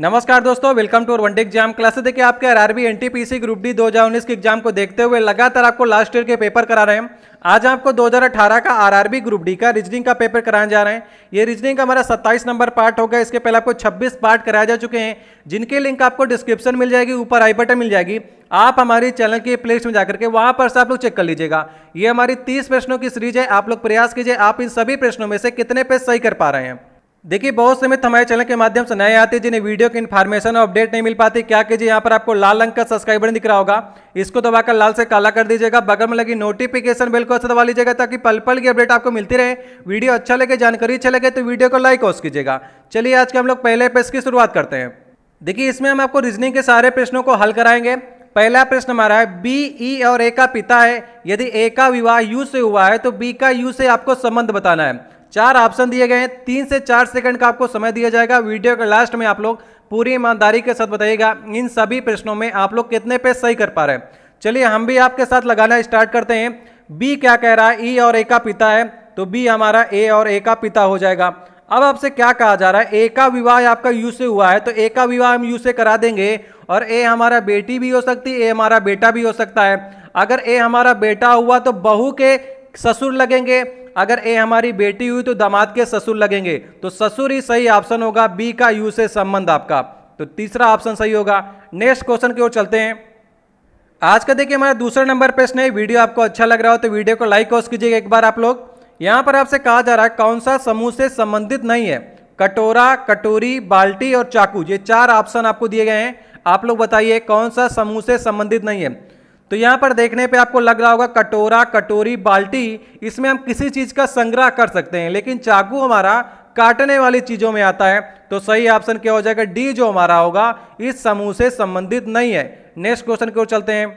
नमस्कार दोस्तों welcome to one day exam से देखिए आपके R RRB NTPC group D 2019 के एग्जाम को देखते हुए लगातार आपको लास्ट ईयर के पेपर करा रहे हैं आज आपको 2018 का आरआरबी ग्रुप डी का रीजनिंग का पेपर कराने जा रहे हैं ये रीजनिंग का हमारा 27 नंबर पार्ट होगा इसके पहले आपको 26 पार्ट कराए जा चुके हैं जिनके लिंक आपको डिस्क्रिप्शन मिल जाएगी ऊपर आई बटन मिल जाएगी आप हमारी चैनल के प्लेलिस्ट में जाकर के वहाँ पर से आप लोग चेक कर लीजिएगा ये हमारी तीस प्रश्नों की सीरीज है आप लोग प्रयास कीजिए आप इन सभी प्रश्नों में से कितने पे सही कर पा रहे हैं देखिए बहुत समय हमारे चैनल के माध्यम से नए आते जिन्हें वीडियो की इन्फॉर्मेशन और अपडेट नहीं मिल पाती क्या कीजिए यहाँ पर आपको लाल रंग का सब्सक्राइब बटन दिख रहा होगा इसको दबाकर लाल से काला कर दीजिएगा बगल में लगी नोटिफिकेशन बेल को अच्छा दबा लीजिएगा ताकि पल पल की अपडेट आपको मिलती रहे वीडियो अच्छा लगे जानकारी अच्छा लगे तो वीडियो को लाइक ऑस कीजिएगा चलिए आज के हम लोग पहले पेज की शुरुआत करते हैं देखिए इसमें हम आपको रीजनिंग के सारे प्रश्नों को हल कराएंगे पहला प्रश्न हमारा है बी ई e और ए का पिता है यदि ए का विवाह यू से हुआ है तो बी का यू से आपको संबंध बताना है चार ऑप्शन दिए गए हैं तीन से चार सेकंड का आपको समय दिया जाएगा वीडियो के लास्ट में आप लोग पूरी ईमानदारी के साथ बताइएगा इन सभी प्रश्नों में आप लोग कितने पे सही कर पा रहे हैं चलिए हम भी आपके साथ लगाना स्टार्ट करते हैं बी क्या कह रहा है ई e और ए का पिता है तो बी हमारा ए और ए का पिता हो जाएगा अब आपसे क्या कहा जा रहा है ए का विवाह आपका यू से हुआ है तो ए का विवाह हम यू से करा देंगे और ए हमारा बेटी भी हो सकती है ए हमारा बेटा भी हो सकता है अगर ए हमारा बेटा हुआ तो बहू के ससुर लगेंगे अगर ए हमारी बेटी हुई तो दामाद के ससुर लगेंगे तो ससुर ही सही ऑप्शन होगा बी का यू से संबंध आपका तो तीसरा ऑप्शन सही होगा नेक्स्ट क्वेश्चन की ओर चलते हैं आज का देखिए हमारा दूसरा नंबर प्रश्न है वीडियो आपको अच्छा लग रहा हो तो वीडियो को लाइक और कीजिए एक बार आप लोग यहाँ पर आपसे कहा जा रहा है कौन सा समूह से संबंधित नहीं है कटोरा कटोरी बाल्टी और चाकू ये चार ऑप्शन आपको दिए गए हैं आप लोग बताइए कौन सा समूह से संबंधित नहीं है तो यहाँ पर देखने पे आपको लग रहा होगा कटोरा कटोरी बाल्टी इसमें हम किसी चीज़ का संग्रह कर सकते हैं लेकिन चाकू हमारा काटने वाली चीज़ों में आता है तो सही ऑप्शन क्या हो जाएगा डी जो हमारा होगा इस समूह से संबंधित नहीं है नेक्स्ट क्वेश्चन की ओर चलते हैं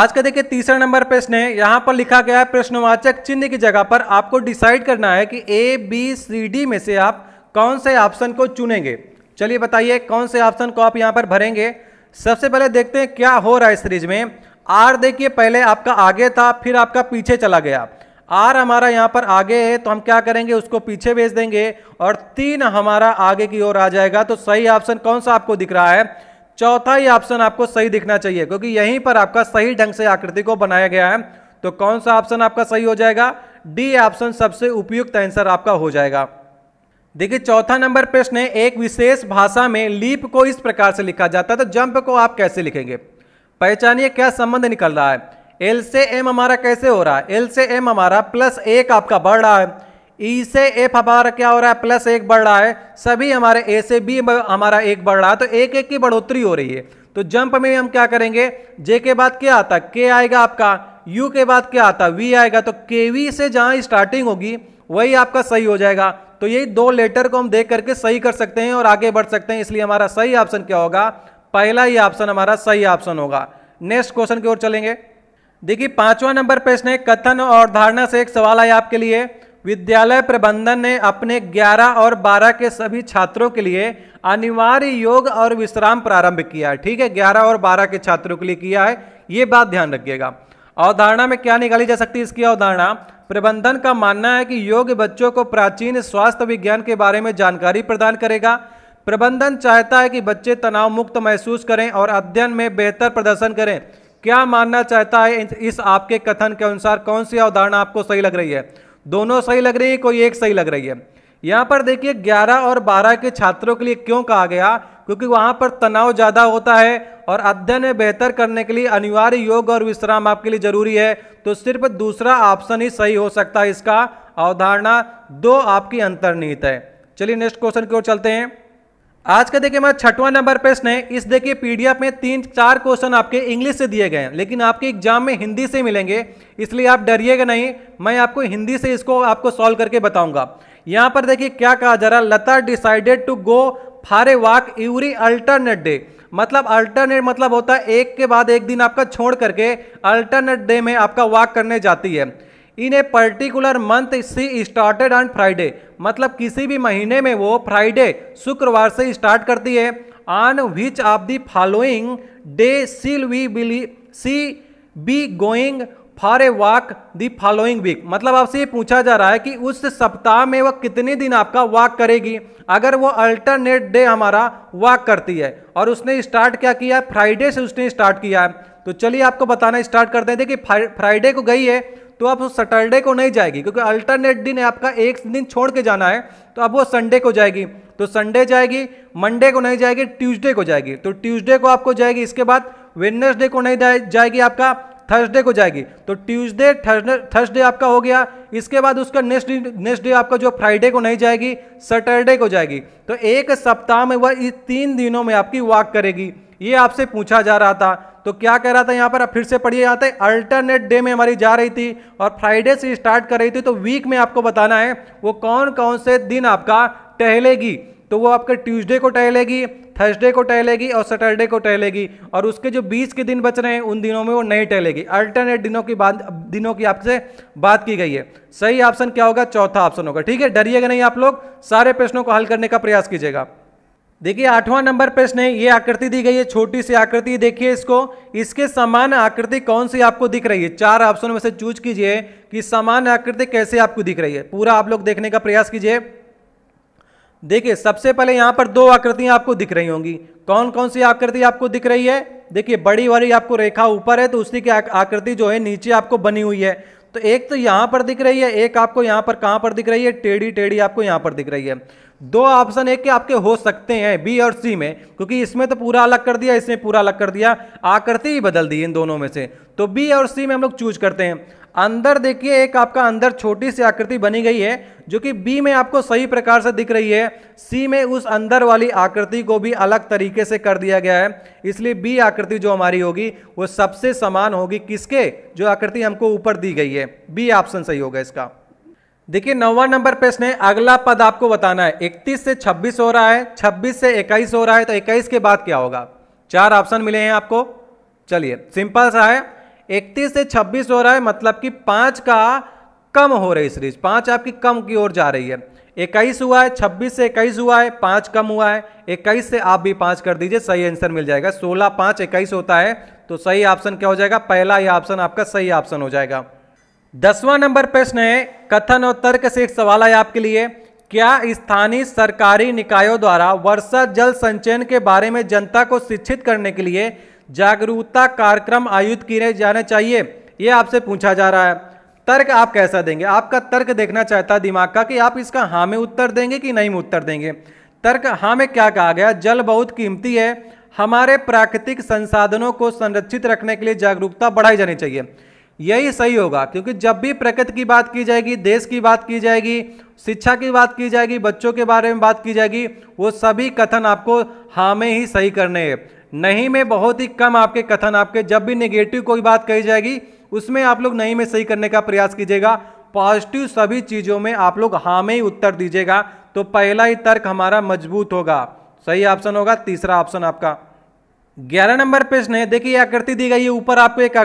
आज का देखिए तीसरा नंबर प्रश्न है यहाँ पर लिखा गया है प्रश्नवाचक चिन्ह की जगह पर आपको डिसाइड करना है कि ए बी सी डी में से आप कौन से ऑप्शन को चुनेंगे चलिए बताइए कौन से ऑप्शन को आप यहाँ पर भरेंगे सबसे पहले देखते हैं क्या हो रहा है इस सीरीज में आर देखिए पहले आपका आगे था फिर आपका पीछे चला गया आर हमारा यहाँ पर आगे है तो हम क्या करेंगे उसको पीछे भेज देंगे और तीन हमारा आगे की ओर आ जाएगा तो सही ऑप्शन कौन सा आपको दिख रहा है चौथा ही ऑप्शन आपको सही दिखना चाहिए क्योंकि यहीं पर आपका सही ढंग से आकृति को बनाया गया है तो कौन सा ऑप्शन आपका सही हो जाएगा डी ऑप्शन सबसे उपयुक्त आंसर आपका हो जाएगा देखिए चौथा नंबर प्रश्न है एक विशेष भाषा में लीप को इस प्रकार से लिखा जाता है तो जंप को आप कैसे लिखेंगे पहचानिए क्या संबंध निकल रहा है एल से एम हमारा कैसे हो रहा है एल से एम हमारा प्लस एक आपका बढ़ रहा है ई e से एफ हमारा क्या हो रहा है प्लस एक बढ़ रहा है सभी हमारे ए से बी हमारा एक बढ़ रहा है तो एक एक की बढ़ोतरी हो रही है तो जंप में हम क्या करेंगे जे के बाद क्या आता है के आएगा आपका यू के बाद क्या आता है वी आएगा तो के वी से जहाँ स्टार्टिंग होगी वही आपका सही हो जाएगा तो यही दो लेटर को हम देख करके सही कर सकते हैं और आगे बढ़ सकते हैं इसलिए हमारा सही ऑप्शन क्या होगा पहला ही ऑप्शन हमारा सही ऑप्शन होगा नेक्स्ट क्वेश्चन की ओर चलेंगे देखिए पांचवा नंबर प्रश्न है कथन और धारणा से एक सवाल आया आपके लिए विद्यालय प्रबंधन ने अपने 11 और 12 के सभी छात्रों के लिए अनिवार्य योग और विश्राम प्रारंभ किया है ठीक है 11 और 12 के छात्रों के लिए किया है ये बात ध्यान रखिएगा अवधारणा में क्या निकाली जा सकती है इसकी अवधारणा प्रबंधन का मानना है कि योग बच्चों को प्राचीन स्वास्थ्य विज्ञान के बारे में जानकारी प्रदान करेगा प्रबंधन चाहता है कि बच्चे तनाव मुक्त महसूस करें और अध्ययन में बेहतर प्रदर्शन करें क्या मानना चाहता है इस आपके कथन के अनुसार कौन सी अवधारणा आपको सही लग रही है दोनों सही लग रही है कोई एक सही लग रही है यहाँ पर देखिए 11 और 12 के छात्रों के लिए क्यों कहा गया क्योंकि वहाँ पर तनाव ज़्यादा होता है और अध्ययन में बेहतर करने के लिए अनिवार्य योग और विश्राम आपके लिए जरूरी है तो सिर्फ दूसरा ऑप्शन ही सही हो सकता है इसका अवधारणा दो आपकी अंतर्निहित है चलिए नेक्स्ट क्वेश्चन की ओर चलते हैं आज का देखिए हमारा छठवां नंबर प्रश्न है इस देखिए पीडीएफ में तीन चार क्वेश्चन आपके इंग्लिश से दिए गए हैं लेकिन आपके एग्जाम में हिंदी से मिलेंगे इसलिए आप डरिएगा नहीं मैं आपको हिंदी से इसको आपको सॉल्व करके बताऊंगा यहां पर देखिए क्या कहा जा रहा है Lata decided to go for a walk every alternate day मतलब अल्टरनेट मतलब होता है एक के बाद एक दिन आपका छोड़ करके अल्टरनेट डे में आपका वॉक करने जाती है in a particular month she started on Friday मतलब किसी भी महीने में वो फ्राइडे शुक्रवार से स्टार्ट करती है on which of the following day shall we be she be going for a walk the following week मतलब आपसे ये पूछा जा रहा है कि उस सप्ताह में वह कितने दिन आपका वॉक करेगी अगर वो अल्टरनेट डे हमारा वॉक करती है और उसने स्टार्ट क्या किया फ्राइडे से उसने स्टार्ट किया है तो चलिए आपको बताना स्टार्ट करते हैं देखिए फ्राइडे को गई है तो आप उस सैटरडे को नहीं जाएगी क्योंकि अल्टरनेट दिन है आपका एक दिन छोड़ के जाना है तो अब वो संडे को जाएगी तो संडे जाएगी मंडे को नहीं जाएगी ट्यूसडे को जाएगी तो ट्यूसडे को आपको जाएगी इसके बाद वेडनेसडे को नहीं जाएगी आपका थर्सडे को जाएगी तो ट्यूसडे थर्सडे आपका हो गया इसके बाद उसका नेक्स्ट नेक्स्ट डे आपका जो फ्राइडे को नहीं जाएगी सैटरडे को जाएगी तो एक सप्ताह में वह इस तीन दिनों में आपकी वॉक करेगी ये आपसे पूछा जा रहा था तो क्या कह रहा था यहाँ पर आप फिर से पढ़िए यहाँ हैं अल्टरनेट डे में हमारी जा रही थी और फ्राइडे से स्टार्ट कर रही थी तो वीक में आपको बताना है वो कौन कौन से दिन आपका टहलेगी तो वो आपके ट्यूसडे को टहलेगी थर्सडे को टहलेगी और सैटरडे को टहलेगी और उसके जो बीच के दिन बच रहे हैं उन दिनों में वो नहीं टहलेगी अल्टरनेट दिनों की बात दिनों की आपसे बात की गई है सही ऑप्शन क्या होगा चौथा ऑप्शन होगा ठीक है डरिएगा नहीं आप लोग सारे प्रश्नों को हल करने का प्रयास कीजिएगा देखिए आठवां नंबर प्रश्न है ये आकृति दी गई है छोटी सी आकृति देखिए इसको इसके समान आकृति कौन सी आपको दिख रही है चार ऑप्शन में से चूज कीजिए कि समान आकृति कैसे आपको दिख रही है पूरा आप लोग देखने का प्रयास कीजिए देखिए सबसे पहले यहाँ पर दो आकृतियां आपको दिख रही होंगी कौन कौन सी आकृति आपको दिख रही है देखिए बड़ी वाली आपको रेखा ऊपर है तो उसी की आकृति जो है नीचे आपको बनी हुई है तो एक तो यहां पर दिख रही है एक आपको यहां पर कहां पर दिख रही है टेढ़ी टेढ़ी आपको यहां पर दिख रही है दो ऑप्शन एक के आपके हो सकते हैं बी और सी में क्योंकि इसमें तो पूरा अलग कर दिया इसमें पूरा अलग कर दिया आकृति ही बदल दी इन दोनों में से तो बी और सी में हम लोग चूज करते हैं अंदर देखिए एक आपका अंदर छोटी सी आकृति बनी गई है जो कि बी में आपको सही प्रकार से दिख रही है सी में उस अंदर वाली आकृति को भी अलग तरीके से कर दिया गया है इसलिए बी आकृति जो हमारी होगी वो सबसे समान होगी किसके जो आकृति हमको ऊपर दी गई है बी ऑप्शन सही होगा इसका देखिए नौवा नंबर प्रश्न है अगला पद आपको बताना है 31 से 26 हो रहा है 26 से 21 हो रहा है तो 21 के बाद क्या होगा चार ऑप्शन मिले हैं आपको चलिए सिंपल सा है इकतीस से छब्बीस हो रहा है मतलब कि पाँच का कम हो रही सीरीज पाँच आपकी कम की ओर जा रही है इक्कीस हुआ है छब्बीस से इक्कीस हुआ है पाँच कम हुआ है इक्कीस से आप भी पाँच कर दीजिए सही आंसर मिल जाएगा सोलह पाँच इक्कीस होता है तो सही ऑप्शन क्या हो जाएगा पहला ही ऑप्शन आपका सही ऑप्शन हो जाएगा दसवां नंबर प्रश्न है कथन और तर्क से एक सवाल है आपके लिए क्या स्थानीय सरकारी निकायों द्वारा वर्षा जल संचयन के बारे में जनता को शिक्षित करने के लिए जागरूकता कार्यक्रम आयोजित किए जाने चाहिए ये आपसे पूछा जा रहा है तर्क आप कैसा देंगे आपका तर्क देखना चाहता है दिमाग का कि आप इसका हाँ में उत्तर देंगे कि नहीं में उत्तर देंगे तर्क हाँ में क्या कहा गया जल बहुत कीमती है हमारे प्राकृतिक संसाधनों को संरक्षित रखने के लिए जागरूकता बढ़ाई जानी चाहिए यही सही होगा क्योंकि जब भी प्रकृति की बात की जाएगी देश की बात की जाएगी शिक्षा की बात की जाएगी बच्चों के बारे में बात की जाएगी वो सभी कथन आपको हाँ में ही सही करने हैं नहीं में बहुत ही कम आपके कथन आपके जब भी नेगेटिव कोई बात कही जाएगी उसमें आप लोग नहीं में सही करने का प्रयास कीजिएगा पॉजिटिव सभी चीज़ों में आप लोग हाँ में ही उत्तर दीजिएगा तो पहला ही तर्क हमारा मजबूत होगा सही ऑप्शन होगा तीसरा ऑप्शन आपका ग्यारह नंबर प्रश्न है देखिए आकृति दी गई है ऊपर आपको एक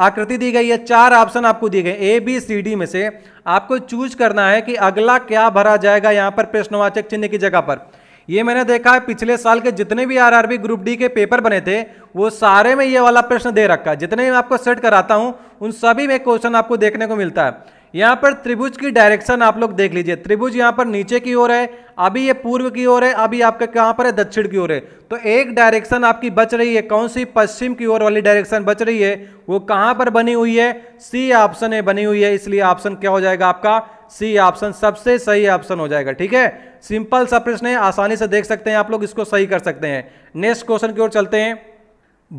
आकृति दी गई है चार ऑप्शन आपको दिए गए ए बी सी डी में से आपको चूज करना है कि अगला क्या भरा जाएगा यहाँ पर प्रश्नवाचक चिन्ह की जगह पर ये मैंने देखा है पिछले साल के जितने भी आर ग्रुप डी के पेपर बने थे वो सारे में ये वाला प्रश्न दे रखा है जितने मैं आपको सेट कराता हूँ उन सभी में क्वेश्चन आपको देखने को मिलता है यहाँ पर त्रिभुज की डायरेक्शन आप लोग देख लीजिए त्रिभुज यहाँ पर नीचे की ओर है अभी ये पूर्व की ओर है अभी आपके कहाँ पर है दक्षिण की ओर है तो एक डायरेक्शन आपकी बच रही है कौन सी पश्चिम की ओर वाली डायरेक्शन बच रही है वो कहाँ पर बनी हुई है सी ऑप्शन है बनी हुई है इसलिए ऑप्शन क्या हो जाएगा आपका सी ऑप्शन सबसे सही ऑप्शन हो जाएगा ठीक है सिंपल सा प्रश्न है आसानी से देख सकते हैं आप लोग इसको सही कर सकते हैं नेक्स्ट क्वेश्चन की ओर चलते हैं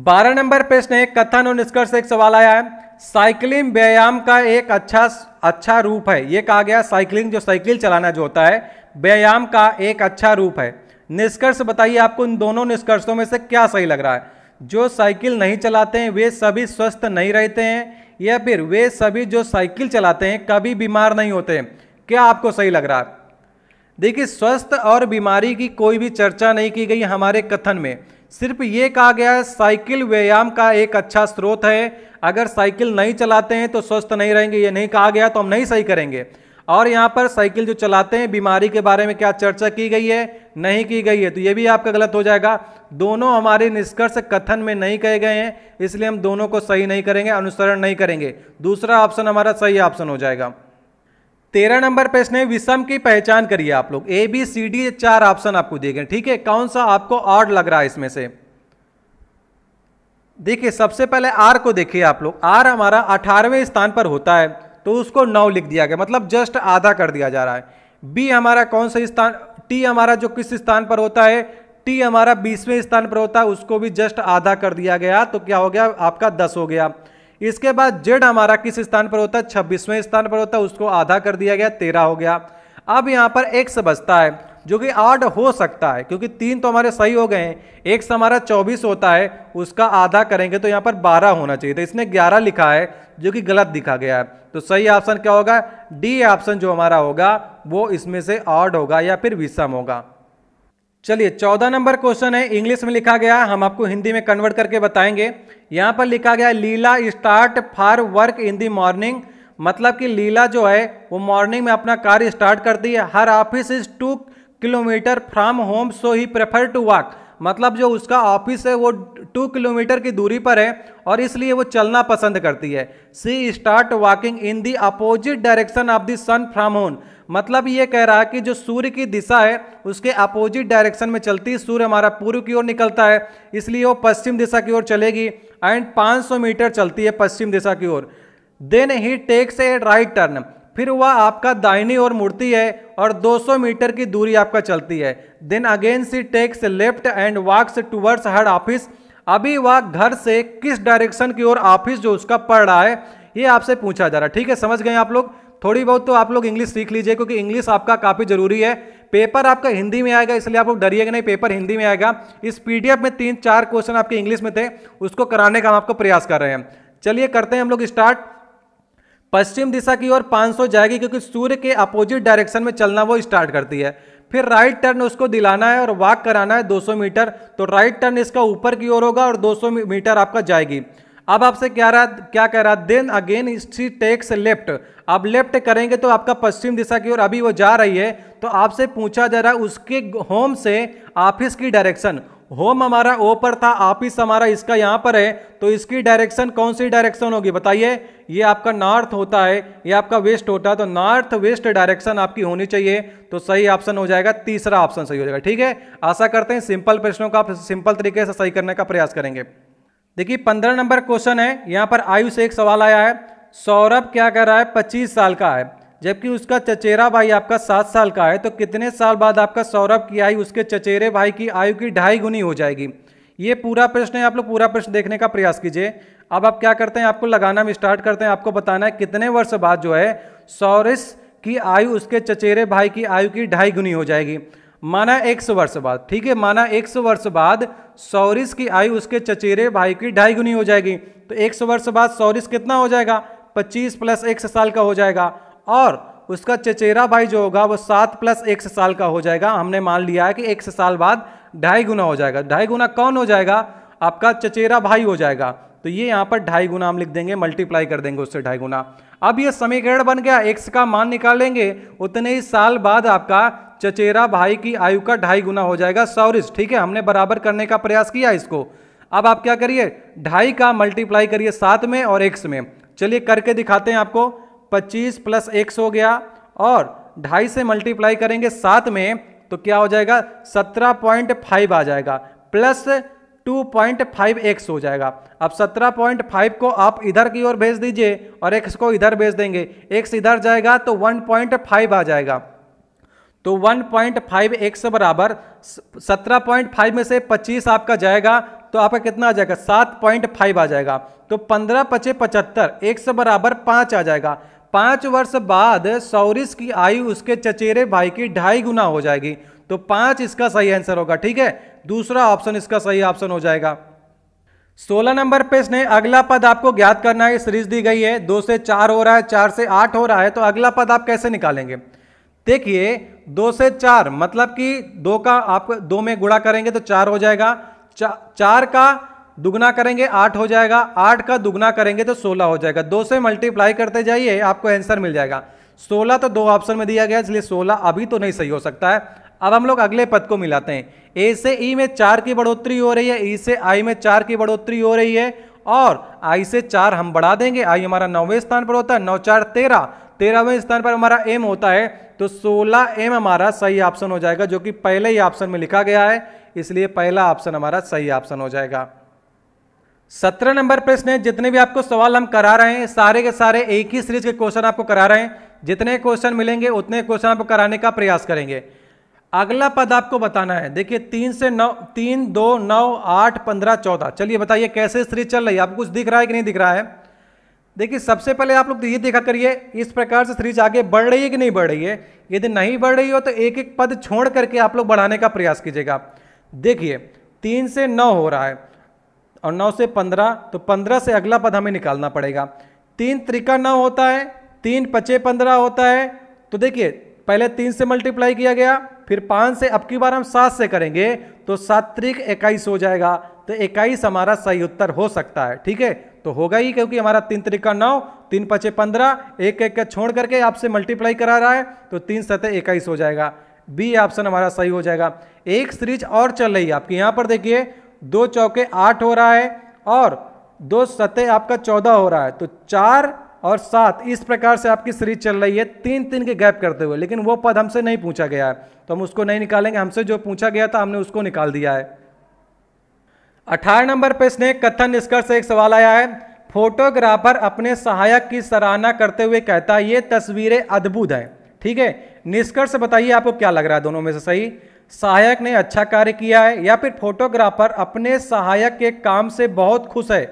बारह नंबर प्रश्न है कथन और निष्कर्ष एक सवाल आया है साइकिलिंग व्यायाम का एक अच्छा अच्छा रूप है ये कहा गया साइकिलिंग जो साइकिल चलाना जो होता है व्यायाम का एक अच्छा रूप है निष्कर्ष बताइए आपको इन दोनों निष्कर्षों में से क्या सही लग रहा है जो साइकिल नहीं चलाते हैं वे सभी स्वस्थ नहीं रहते हैं या फिर वे सभी जो साइकिल चलाते हैं कभी बीमार नहीं होते क्या आपको सही लग रहा है देखिए स्वस्थ और बीमारी की कोई भी चर्चा नहीं की गई हमारे कथन में सिर्फ ये कहा गया है साइकिल व्यायाम का एक अच्छा स्रोत है अगर साइकिल नहीं चलाते हैं तो स्वस्थ नहीं रहेंगे ये नहीं कहा गया तो हम नहीं सही करेंगे और यहाँ पर साइकिल जो चलाते हैं बीमारी के बारे में क्या चर्चा की गई है नहीं की गई है तो ये भी आपका गलत हो जाएगा दोनों हमारे निष्कर्ष कथन में नहीं कहे गए हैं इसलिए हम दोनों को सही नहीं करेंगे अनुसरण नहीं करेंगे दूसरा ऑप्शन हमारा सही ऑप्शन हो जाएगा तेरह नंबर प्रश्न है विषम की पहचान करिए आप लोग ए बी सी डी चार ऑप्शन आपको दिए गए ठीक है कौन सा आपको ऑड लग रहा है इसमें से देखिए सबसे पहले आर को देखिए आप लोग आर हमारा अठारहवें स्थान पर होता है तो उसको नौ लिख दिया गया मतलब जस्ट आधा कर दिया जा रहा है बी हमारा कौन सा स्थान टी हमारा जो किस स्थान पर होता है टी हमारा बीसवें स्थान पर होता है उसको भी जस्ट आधा कर दिया गया तो क्या हो गया आपका दस हो गया इसके बाद जेड हमारा किस स्थान पर होता है छब्बीसवें स्थान पर होता है उसको आधा कर दिया गया तेरह हो गया अब यहाँ पर एक्स बचता है जो कि आठ हो सकता है क्योंकि तीन तो हमारे सही हो गए हैं एक से हमारा चौबीस होता है उसका आधा करेंगे तो यहाँ पर बारह होना चाहिए तो इसने ग्यारह लिखा है जो कि गलत दिखा गया है तो सही ऑप्शन क्या होगा डी ऑप्शन जो हमारा होगा वो इसमें से ऑड होगा या फिर विषम होगा चलिए चौदह नंबर क्वेश्चन है इंग्लिश में लिखा गया हम आपको हिंदी में कन्वर्ट करके बताएंगे यहाँ पर लिखा गया Leela start for work in the morning मतलब कि लीला जो है वो मॉर्निंग में अपना कार्य स्टार्ट करती है her office is two kilometre from home so he prefer to walk मतलब जो उसका ऑफिस है वो टू किलोमीटर की दूरी पर है और इसलिए वो चलना पसंद करती है she start walking in the opposite direction of the sun from home मतलब ये कह रहा है कि जो सूर्य की दिशा है उसके अपोजिट डायरेक्शन में चलती है सूर्य हमारा पूर्व की ओर निकलता है इसलिए वो पश्चिम दिशा की ओर चलेगी एंड 500 मीटर चलती है पश्चिम दिशा की ओर then he takes a right turn फिर वह आपका दाहिनी ओर मुड़ती है और 200 मीटर की दूरी आपका चलती है then again she takes left and walks towards her office अभी वह घर से किस डायरेक्शन की ओर ऑफिस जो उसका पड़ रहा है ये आपसे पूछा जा रहा है ठीक है समझ गए आप लोग थोड़ी बहुत तो आप लोग इंग्लिश सीख लीजिए क्योंकि इंग्लिश आपका काफ़ी जरूरी है पेपर आपका हिंदी में आएगा इसलिए आप लोग डरिएगा नहीं पेपर हिंदी में आएगा इस पी में तीन चार क्वेश्चन आपके इंग्लिश में थे उसको कराने का हम आपको प्रयास कर रहे हैं चलिए करते हैं हम लोग स्टार्ट पश्चिम दिशा की ओर 500 जाएगी क्योंकि सूर्य के अपोजिट डायरेक्शन में चलना वो स्टार्ट करती है फिर राइट टर्न उसको दिलाना है और वॉक कराना है 200 मीटर तो राइट टर्न इसका ऊपर की ओर होगा और 200 मीटर आपका जाएगी अब आपसे क्या रहा क्या कह रहा then again she takes left अब लेफ्ट करेंगे तो आपका पश्चिम दिशा की ओर अभी वो जा रही है तो आपसे पूछा जा रहा है उसके होम से ऑफिस की डायरेक्शन होम हमारा ओ पर था ऑफिस हमारा इसका यहाँ पर है तो इसकी डायरेक्शन कौन सी डायरेक्शन होगी बताइए ये आपका नॉर्थ होता है ये आपका वेस्ट होता है तो नॉर्थ वेस्ट डायरेक्शन आपकी होनी चाहिए तो सही ऑप्शन हो जाएगा तीसरा ऑप्शन सही हो जाएगा ठीक है आशा करते हैं सिंपल प्रश्नों का आप सिंपल तरीके से सही करने का प्रयास करेंगे देखिए पंद्रह नंबर क्वेश्चन है यहाँ पर आयु से एक सवाल आया है सौरभ क्या कर रहा है पच्चीस साल का है जबकि उसका चचेरा भाई आपका सात साल का है तो कितने साल बाद आपका सौरभ की आयु उसके चचेरे भाई की आयु की ढाई गुनी हो जाएगी ये पूरा प्रश्न है आप लोग पूरा प्रश्न देखने का प्रयास कीजिए अब आप क्या करते हैं आपको लगाना भी स्टार्ट करते हैं आपको बताना है कितने वर्ष बाद जो है सौरिस की आयु उसके चचेरे भाई की आयु की ढाई गुनी हो जाएगी माना एक सौ वर्ष बाद ठीक है माना एक सौ वर्ष बाद सौरिस की आयु उसके चचेरे भाई की ढाई गुनी हो जाएगी तो एक सौ वर्ष बाद सौरिस कितना हो जाएगा पच्चीस प्लस एक साल का हो जाएगा और उसका चचेरा भाई जो होगा वो सात प्लस एक से साल का हो जाएगा हमने मान लिया है कि एक से साल बाद ढाई गुना हो जाएगा ढाई गुना कौन हो जाएगा आपका चचेरा भाई हो जाएगा तो ये यहाँ पर ढाई गुना हम लिख देंगे मल्टीप्लाई कर देंगे उससे ढाई गुना अब ये समीकरण बन गया एक्स का मान निकालेंगे उतने ही साल बाद आपका चचेरा भाई की आयु का ढाई गुना हो जाएगा सौरिस ठीक है हमने बराबर करने का प्रयास किया इसको अब आप क्या करिए ढाई का मल्टीप्लाई करिए सात में और एक्स में चलिए करके दिखाते हैं आपको पच्चीस प्लस एक्स हो गया और ढाई से मल्टीप्लाई करेंगे सात में तो क्या हो जाएगा सत्रह पॉइंट फाइव आ जाएगा plus two point five x हो जाएगा अब सत्रह पॉइंट फाइव को आप इधर की ओर भेज दीजिए और एक्स को इधर भेज देंगे एक्स इधर जाएगा तो वन पॉइंट फाइव आ जाएगा तो वन पॉइंट फाइव एक्स बराबर सत्रह पॉइंट फाइव में से पच्चीस आपका जाएगा तो आपका कितना आ जाएगा सात पॉइंट फाइव आ जाएगा तो पंद्रह पचे पचहत्तर एक्स बराबर पाँच आ जाएगा पाँच वर्ष बाद सौरिस की आयु उसके चचेरे भाई की ढाई गुना हो जाएगी तो पाँच इसका सही आंसर होगा ठीक है दूसरा ऑप्शन इसका सही ऑप्शन हो जाएगा सोलह नंबर पेज ने अगला पद आपको ज्ञात करना है सीरीज दी गई है दो से चार हो रहा है चार से आठ हो रहा है तो अगला पद आप कैसे निकालेंगे देखिए दो से चार मतलब कि दो का आप दो में गुणा करेंगे तो चार हो जाएगा चा, चार का दुगना करेंगे आठ हो जाएगा आठ का दुगना करेंगे तो सोलह हो जाएगा दो से मल्टीप्लाई करते जाइए आपको आंसर मिल जाएगा सोलह तो दो ऑप्शन में दिया गया इसलिए सोलह अभी तो नहीं सही हो सकता है अब हम लोग अगले पद को मिलाते हैं ए से ई e में चार की बढ़ोतरी हो रही है ई e से आई में चार की बढ़ोतरी हो रही है और आई से चार हम बढ़ा देंगे आई हमारा नौवें स्थान पर होता है नौ चार तेरह तेरहवें स्थान पर हमारा एम होता है तो सोलह एम हमारा सही ऑप्शन हो जाएगा जो कि पहले ही ऑप्शन में लिखा गया है इसलिए पहला ऑप्शन हमारा सही ऑप्शन हो जाएगा सत्रह नंबर प्रश्न है जितने भी आपको सवाल हम करा रहे हैं सारे के सारे एक ही सीरीज के क्वेश्चन आपको करा रहे हैं जितने क्वेश्चन मिलेंगे उतने क्वेश्चन आपको कराने का प्रयास करेंगे अगला पद आपको बताना है देखिए तीन से नौ तीन दो नौ आठ पंद्रह चौदह चलिए बताइए कैसे सीरीज चल रही है आपको कुछ दिख रहा है कि नहीं दिख रहा है देखिए सबसे पहले आप लोग तो ये देखा करिए इस प्रकार से सीरीज आगे बढ़ रही है कि नहीं बढ़ रही है यदि नहीं बढ़ रही हो तो एक एक पद छोड़ करके आप लोग बढ़ाने का प्रयास कीजिएगा देखिए तीन से नौ हो रहा है और नौ से पंद्रह तो पंद्रह से अगला पद हमें निकालना पड़ेगा तीन त्रिका नौ होता है तीन पचे पंद्रह होता है तो देखिए पहले तीन से मल्टीप्लाई किया गया फिर पाँच से अब की बार हम सात से करेंगे तो सात त्रिक इक्कीस हो जाएगा तो इक्कीस हमारा सही उत्तर हो सकता है ठीक है तो होगा ही क्योंकि हमारा तीन त्रिका नौ तीन पचे पंद्रह एक एक का छोड़ करके आपसे मल्टीप्लाई करा रहा है तो तीन सतह इक्कीस हो जाएगा बी ऑप्शन हमारा सही हो जाएगा एक सीरीज और चल रही है आपकी यहाँ पर देखिए दो चौके आठ हो रहा है और दो सतह आपका चौदह हो रहा है तो चार और सात इस प्रकार से आपकी सीरीज चल रही है तीन तीन के गैप करते हुए लेकिन वो पद हमसे नहीं पूछा गया है तो हम उसको नहीं निकालेंगे हमसे जो पूछा गया था हमने उसको निकाल दिया है अठारह नंबर प्रश्न स्नेह कथन निष्कर्ष एक सवाल आया है फोटोग्राफर अपने सहायक की सराहना करते हुए कहता है ये तस्वीरें अद्भुत हैं ठीक है निष्कर्ष बताइए आपको क्या लग रहा है दोनों में से सही सहायक ने अच्छा कार्य किया है या फिर फोटोग्राफर अपने सहायक के काम से बहुत खुश है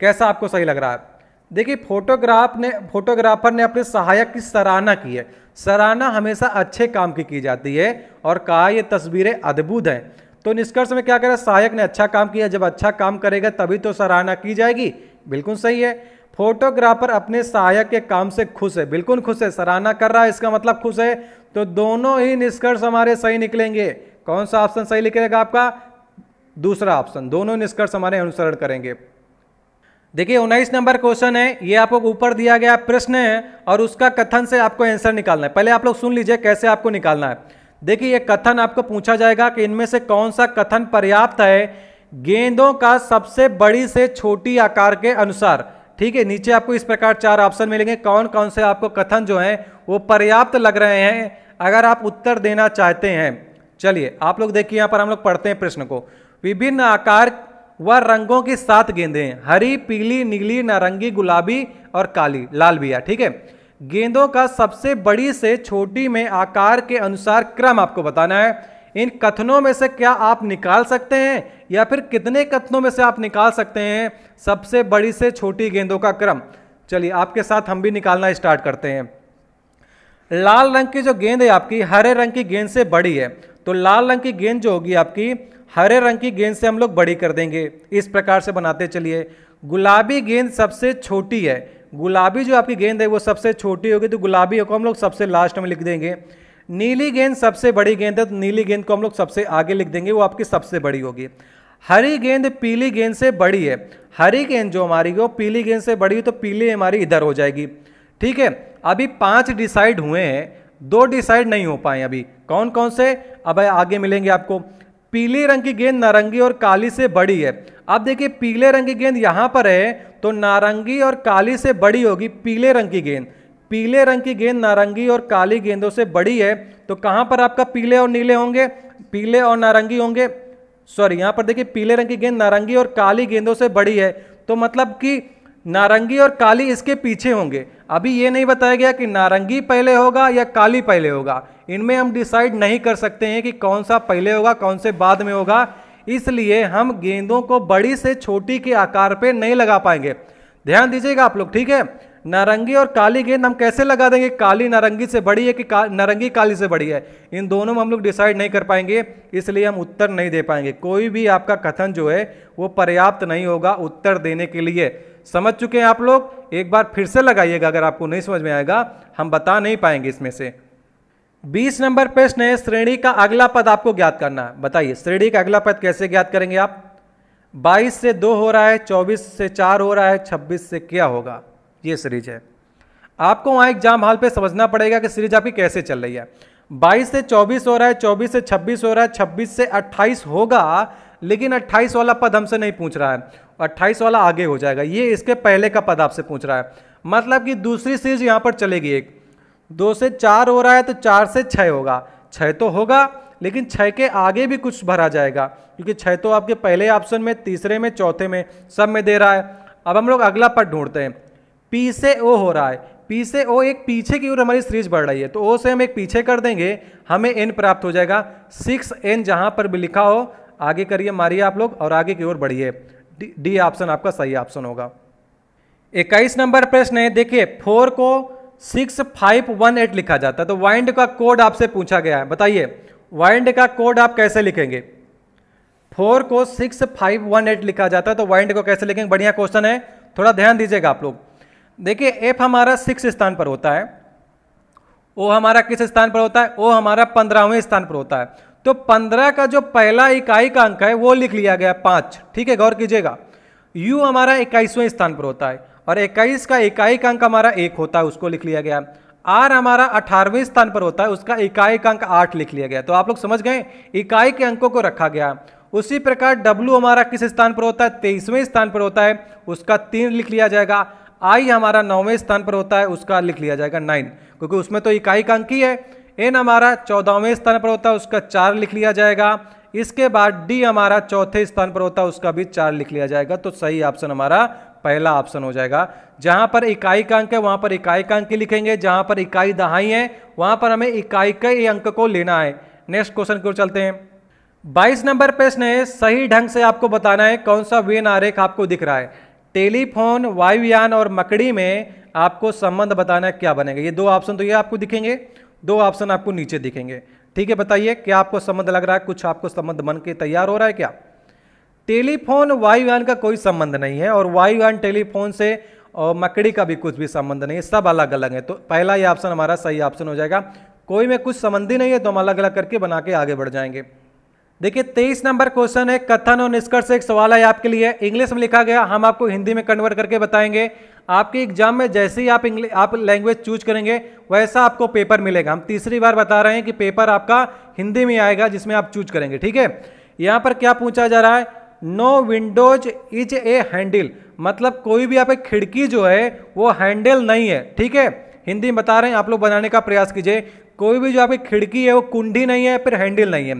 कैसा आपको सही लग रहा है देखिए फोटोग्राफ ने फोटोग्राफर ने अपने सहायक की सराहना की है सराहना हमेशा अच्छे काम की की जाती है और कहा ये तस्वीरें अद्भुत हैं तो निष्कर्ष में क्या करें सहायक ने अच्छा काम किया जब अच्छा काम करेगा तभी तो सराहना की जाएगी बिल्कुल सही है फोटोग्राफर अपने सहायक के काम से खुश है बिल्कुल खुश है सराहना कर रहा है इसका मतलब खुश है तो दोनों ही निष्कर्ष हमारे सही निकलेंगे कौन सा ऑप्शन सही निकलेगा आपका दूसरा ऑप्शन दोनों निष्कर्ष हमारे अनुसरण करेंगे देखिए उन्नीस नंबर क्वेश्चन है ये आपको ऊपर दिया गया प्रश्न है और उसका कथन से आपको आंसर निकालना है पहले आप लोग सुन लीजिए कैसे आपको निकालना है देखिए ये कथन आपको पूछा जाएगा कि इनमें से कौन सा कथन पर्याप्त है गेंदों का सबसे बड़ी से छोटी आकार के अनुसार ठीक है नीचे आपको इस प्रकार चार ऑप्शन मिलेंगे कौन कौन से आपको कथन जो हैं वो पर्याप्त लग रहे हैं अगर आप उत्तर देना चाहते हैं चलिए आप लोग देखिए यहाँ पर हम लोग पढ़ते हैं प्रश्न को विभिन्न आकार व रंगों की सात गेंदें हैं हरी पीली नीली नारंगी गुलाबी और काली लाल बिया ठीक है गेंदों का सबसे बड़ी से छोटी में आकार के अनुसार क्रम आपको बताना है इन कथनों में से क्या आप निकाल सकते हैं या फिर कितने कथनों में से आप निकाल सकते हैं सबसे बड़ी से छोटी गेंदों का क्रम चलिए आपके साथ हम भी निकालना स्टार्ट करते हैं लाल रंग की जो गेंद है आपकी हरे रंग की गेंद से बड़ी है तो लाल रंग की गेंद जो होगी आपकी हरे रंग की गेंद से हम लोग बड़ी कर देंगे इस प्रकार से बनाते चलिए गुलाबी गेंद सबसे छोटी है गुलाबी जो आपकी गेंद है वो सबसे छोटी होगी तो गुलाबी को हम लोग सबसे लास्ट में लिख देंगे नीली गेंद सबसे बड़ी गेंद है तो नीली गेंद को हम लोग सबसे आगे लिख देंगे वो आपकी सबसे बड़ी होगी हरी गेंद पीली गेंद से बड़ी है हरी गेंद जो हमारी वो पीली गेंद से बड़ी है तो पीली हमारी इधर हो जाएगी ठीक है अभी पांच डिसाइड हुए हैं दो डिसाइड नहीं हो पाए अभी कौन कौन से अब आगे मिलेंगे आपको पीले रंग की गेंद नारंगी और काली से बड़ी है अब देखिए पीले रंग की गेंद यहाँ पर है तो नारंगी और काली से बड़ी होगी पीले रंग की गेंद पीले रंग की गेंद नारंगी और काली गेंदों से बड़ी है तो कहाँ पर आपका पीले और नीले होंगे पीले और नारंगी होंगे सॉरी यहाँ पर देखिए पीले रंग की गेंद नारंगी और काली गेंदों से बड़ी है तो मतलब कि नारंगी और काली इसके पीछे होंगे अभी ये नहीं बताया गया कि नारंगी पहले होगा या काली पहले होगा इनमें हम डिसाइड नहीं कर सकते हैं कि कौन सा पहले होगा कौन से बाद में होगा इसलिए हम गेंदों को बड़ी से छोटी के आकार पे नहीं लगा पाएंगे ध्यान दीजिएगा आप लोग ठीक है नारंगी और काली गेंद हम कैसे लगा देंगे काली नारंगी से बड़ी है कि का, नारंगी काली से बड़ी है इन दोनों में हम लोग डिसाइड नहीं कर पाएंगे इसलिए हम उत्तर नहीं दे पाएंगे कोई भी आपका कथन जो है वो पर्याप्त नहीं होगा उत्तर देने के लिए समझ चुके हैं आप लोग एक बार फिर से लगाइएगा अगर आपको नहीं समझ में आएगा हम बता नहीं पाएंगे इसमें से बीस नंबर प्रश्न है श्रेणी का अगला पद आपको ज्ञात करना है बताइए श्रेणी का अगला पद कैसे ज्ञात करेंगे आप 22 से दो हो रहा है 24 से चार हो रहा है 26 से क्या होगा ये सीरीज है आपको वहाँ एग्जाम हाल पे समझना पड़ेगा कि सीरीज आपकी कैसे चल रही है 22 से 24 हो रहा है 24 से 26 हो रहा है 26 से 28 होगा लेकिन 28 वाला पद हमसे नहीं पूछ रहा है 28 वाला आगे हो जाएगा ये इसके पहले का पद आपसे पूछ रहा है मतलब कि दूसरी सीरीज यहाँ पर चलेगी एक दो से चार हो रहा है तो चार से छः होगा छः तो होगा लेकिन छः के आगे भी कुछ भरा जाएगा क्योंकि छः तो आपके पहले ऑप्शन में तीसरे में चौथे में सब में दे रहा है अब हम लोग अगला पद ढूंढते हैं पी से ओ हो रहा है पी से ओ एक पीछे की ओर हमारी सीरीज बढ़ रही है तो ओ से हम एक पीछे कर देंगे हमें एन प्राप्त हो जाएगा सिक्स एन जहाँ पर भी लिखा हो आगे करिए मारिए आप लोग और आगे की ओर बढ़िए डी ऑप्शन आपका सही ऑप्शन होगा इक्कीस नंबर प्रश्न है देखिए फोर को सिक्स फाइव वन एट लिखा जाता है तो वाइंड का कोड आपसे पूछा गया है बताइए वाइंड का कोड आप कैसे लिखेंगे फोर को सिक्स फाइव वन एट लिखा जाता है तो वाइंड को कैसे लिखेंगे बढ़िया क्वेश्चन है थोड़ा ध्यान दीजिएगा आप लोग देखिए एफ हमारा सिक्स स्थान पर होता है ओ हमारा किस स्थान पर होता है ओ हमारा पंद्रहवें स्थान पर होता है तो पंद्रह का जो पहला इकाई का अंक है वो लिख लिया गया पाँच ठीक है गौर कीजिएगा यू हमारा इक्कीसवें स्थान पर होता है और इक्कीस का इकाई का अंक हमारा एक होता है उसको लिख लिया गया आर हमारा अठारहवें स्थान पर होता है उसका इकाई का अंक आठ लिख लिया गया तो आप लोग समझ गए इकाई के अंकों को रखा गया उसी प्रकार डब्ल्यू हमारा किस स्थान पर होता है तेईसवें स्थान पर होता है उसका तीन लिख लिया जाएगा आई हमारा नौवें स्थान पर होता है उसका लिख लिया जाएगा नाइन क्योंकि उसमें तो इकाई का अंक ही है एन हमारा चौदहवें स्थान पर होता है उसका चार लिख लिया जाएगा इसके बाद डी हमारा चौथे स्थान पर होता है उसका भी चार लिख लिया जाएगा तो सही ऑप्शन हमारा पहला ऑप्शन हो जाएगा जहां पर इकाई का अंक है वहां पर इकाई का अंक लिखेंगे जहां पर इकाई दहाई है वहां पर हमें इकाई के अंक को लेना है नेक्स्ट क्वेश्चन की ओर चलते हैं 22 नंबर प्रश्न है सही ढंग से आपको बताना है कौन सा वेन आरेख आपको दिख रहा है टेलीफोन वायुयान और मकड़ी में आपको संबंध बताना क्या बनेगा ये दो ऑप्शन तो ये आपको दिखेंगे दो ऑप्शन आपको नीचे दिखेंगे ठीक है बताइए क्या आपको संबंध लग रहा है कुछ आपको संबंध बन के तैयार हो रहा है क्या टेलीफोन वायुयान का कोई संबंध नहीं है और वायुयान टेलीफोन से और मकड़ी का भी कुछ भी संबंध नहीं है सब अलग अलग है तो पहला ये ऑप्शन हमारा सही ऑप्शन हो जाएगा कोई में कुछ संबंध ही नहीं है तो हम अलग अलग करके बना के आगे बढ़ जाएंगे देखिए तेईस नंबर क्वेश्चन है कथन और निष्कर्ष एक सवाल है आपके लिए इंग्लिश में लिखा गया हम आपको हिंदी में कन्वर्ट करके बताएंगे आपके एग्जाम में जैसे ही आप इंग्लिश आप लैंग्वेज चूज करेंगे वैसा आपको पेपर मिलेगा हम तीसरी बार बता रहे हैं कि पेपर आपका हिंदी में आएगा जिसमें आप चूज करेंगे ठीक है यहाँ पर क्या पूछा जा रहा है no windows is a handle मतलब कोई भी आप खिड़की जो है वो हैंडल नहीं है ठीक है हिंदी में बता रहे हैं आप लोग बनाने का प्रयास कीजिए कोई भी जो आपकी खिड़की है वो कुंडी नहीं है फिर हैंडल नहीं है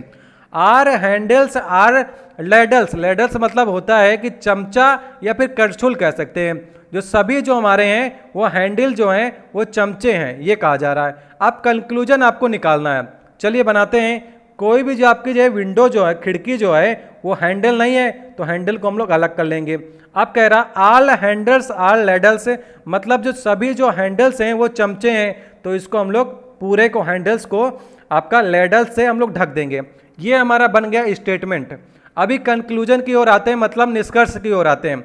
are handles are ladles ladles मतलब होता है कि चमचा या फिर करछुल कह सकते हैं जो सभी जो हमारे हैं वो हैंडल जो हैं वो चमचे हैं ये कहा जा रहा है अब कंक्लूजन आपको निकालना है चलिए बनाते हैं कोई भी जो आपकी जो है विंडो जो है खिड़की जो है वो हैंडल नहीं है तो हैंडल को हम लोग अलग कर लेंगे अब कह रहा आल हैंडल्स आल लेडल्स मतलब जो सभी जो हैंडल्स हैं वो चमचे हैं तो इसको हम लोग पूरे को हैंडल्स को आपका लेडल्स से हम लोग ढक देंगे ये हमारा बन गया स्टेटमेंट अभी कंक्लूजन की ओर आते हैं मतलब निष्कर्ष की ओर आते हैं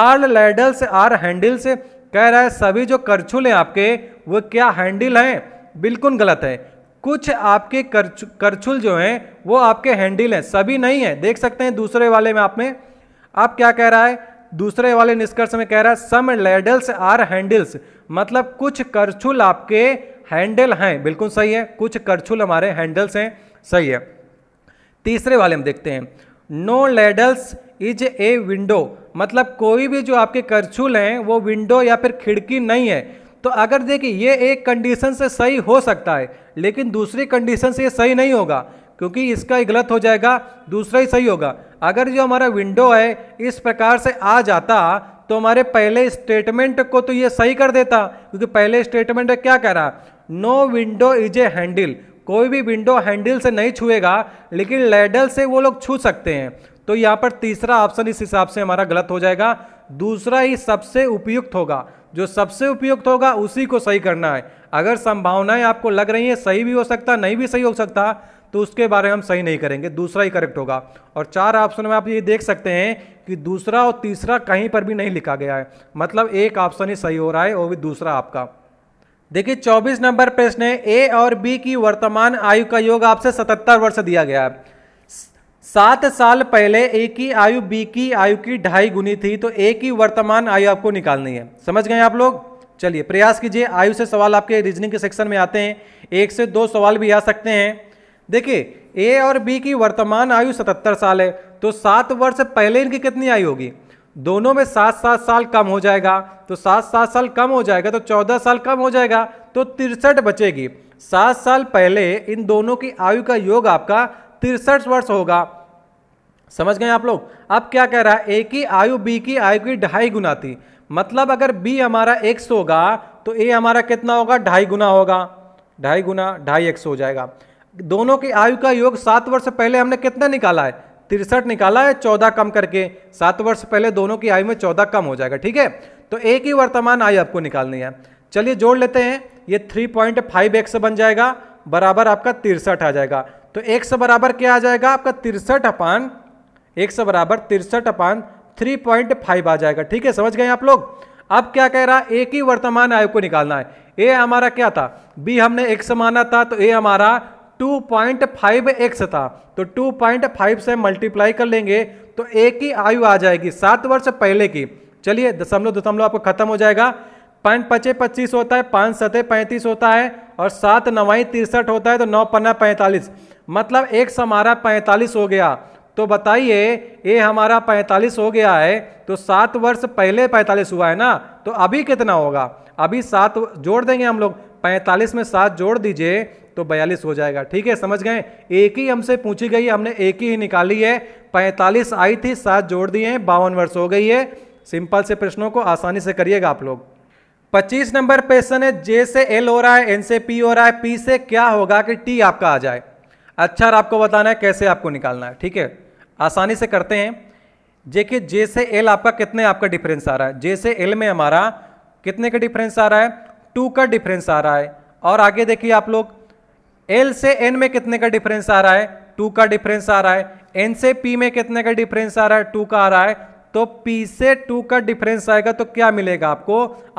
आर लैडल्स आर हैंडल्स कह रहा है सभी जो करछुल हैं आपके वो क्या हैंडल हैं बिल्कुल गलत है कुछ आपके करछुल जो हैं वो आपके हैंडल हैं सभी नहीं हैं देख सकते हैं दूसरे वाले में आप में आप क्या कह रहा है दूसरे वाले निष्कर्ष में कह रहा है सम लेडल्स आर हैंडल्स मतलब कुछ करछुल आपके हैंडल हैं बिल्कुल सही है कुछ करछुल हमारे हैंडल्स हैं सही है तीसरे वाले हम देखते हैं no ladles is a window मतलब कोई भी जो आपके करछुल हैं वो विंडो या फिर खिड़की नहीं है तो अगर देखिए ये एक कंडीशन से सही हो सकता है लेकिन दूसरी कंडीशन से ये सही नहीं होगा क्योंकि इसका ही गलत हो जाएगा दूसरा ही सही होगा अगर जो हमारा विंडो है इस प्रकार से आ जाता तो हमारे पहले स्टेटमेंट को तो ये सही कर देता क्योंकि पहले स्टेटमेंट क्या कह रहा no window is a handle कोई भी विंडो हैंडल से नहीं छुएगा लेकिन लेडल से वो लोग छू सकते हैं तो यहाँ पर तीसरा ऑप्शन इस हिसाब से हमारा गलत हो जाएगा दूसरा ही सबसे उपयुक्त होगा जो सबसे उपयुक्त होगा उसी को सही करना है अगर संभावनाएं आपको लग रही हैं सही भी हो सकता नहीं भी सही हो सकता तो उसके बारे में हम सही नहीं करेंगे दूसरा ही करेक्ट होगा और चार ऑप्शन में आप ये देख सकते हैं कि दूसरा और तीसरा कहीं पर भी नहीं लिखा गया है मतलब एक ऑप्शन ही सही हो रहा है वो भी दूसरा आपका देखिए 24 नंबर प्रश्न है ए और बी की वर्तमान आयु का योग आपसे 77 वर्ष दिया गया है सात साल पहले ए की आयु बी की आयु की ढाई गुनी थी तो ए की वर्तमान आयु आपको निकालनी है समझ गए आप लोग चलिए प्रयास कीजिए आयु से सवाल आपके रीजनिंग के सेक्शन में आते हैं एक से दो सवाल भी आ सकते हैं देखिए ए और बी की वर्तमान आयु 77 साल है तो सात वर्ष पहले इनकी कितनी आयु होगी दोनों में सात सात साल कम हो जाएगा तो सात सात साल कम हो जाएगा तो चौदह साल कम हो जाएगा तो तिरसठ बचेगी सात साल पहले इन दोनों की आयु का योग आपका तिरसठ वर्ष होगा समझ गए आप लोग अब क्या कह रहा है ए की आयु बी की आयु की ढाई गुना थी मतलब अगर बी हमारा एक्स होगा तो ए हमारा कितना होगा ढाई गुना होगा ढाई गुना ढाई एक्स हो जाएगा दोनों की आयु का योग सात वर्ष पहले हमने कितना निकाला है तिरसठ निकाला है चौदह कम करके सात वर्ष पहले दोनों की आयु में चौदह कम हो जाएगा ठीक है तो एक ही वर्तमान आयु आपको निकालनी है चलिए जोड़ लेते हैं ये थ्री पॉइंट फाइव एक्स बन जाएगा बराबर आपका तिरसठ आ जाएगा तो एक से बराबर क्या आ जाएगा आपका तिरसठ अपान एक से बराबर तिरसठ अपान थ्री पॉइंट फाइव आ जाएगा ठीक है समझ गए आप लोग अब क्या कह रहा है एक ही वर्तमान आयु को निकालना है ए हमारा क्या था बी हमने एक्स माना था तो ए हमारा 2.5x था तो 2.5 से मल्टीप्लाई कर लेंगे तो एक की आयु आ जाएगी सात वर्ष पहले की चलिए दशमलव दशमलव आपको खत्म हो जाएगा पाँच पचे पच्चीस होता है पाँच सतह पैंतीस होता है और सात नवाई तिरसठ होता है तो नौ पन्ना पैंतालीस मतलब एक हमारा पैंतालीस हो गया तो बताइए ये हमारा पैंतालीस हो गया है तो सात वर्ष पहले पैंतालीस हुआ है ना तो अभी कितना होगा अभी सात जोड़ देंगे हम लोग पैंतालीस में सात जोड़ दीजिए तो बयालीस हो जाएगा ठीक है समझ गए एक ही हमसे पूछी गई हमने एक ही निकाली है पैंतालीस आई थी सात जोड़ दिए हैं बावन वर्ष हो गई है सिंपल से प्रश्नों को आसानी से करिएगा आप लोग पच्चीस नंबर क्वेश्चन है जे से एल हो रहा है एन से पी हो रहा है पी से क्या होगा कि टी आपका आ जाए अच्छा आपको बताना है कैसे आपको निकालना है ठीक है आसानी से करते हैं देखिए जे से एल आपका कितने आपका डिफरेंस आ रहा है जे से एल में हमारा कितने का डिफरेंस आ रहा है टू का डिफरेंस आ रहा है और आगे देखिए आप लोग एल से एन में कितने का डिफरेंस आ रहा है टू का डिफरेंस आ रहा है एन से पी में कितने का डिफरेंस आ रहा है टू का आ रहा है तो पी से टू का डिफरेंस आएगा तो क्या मिलेगा आपको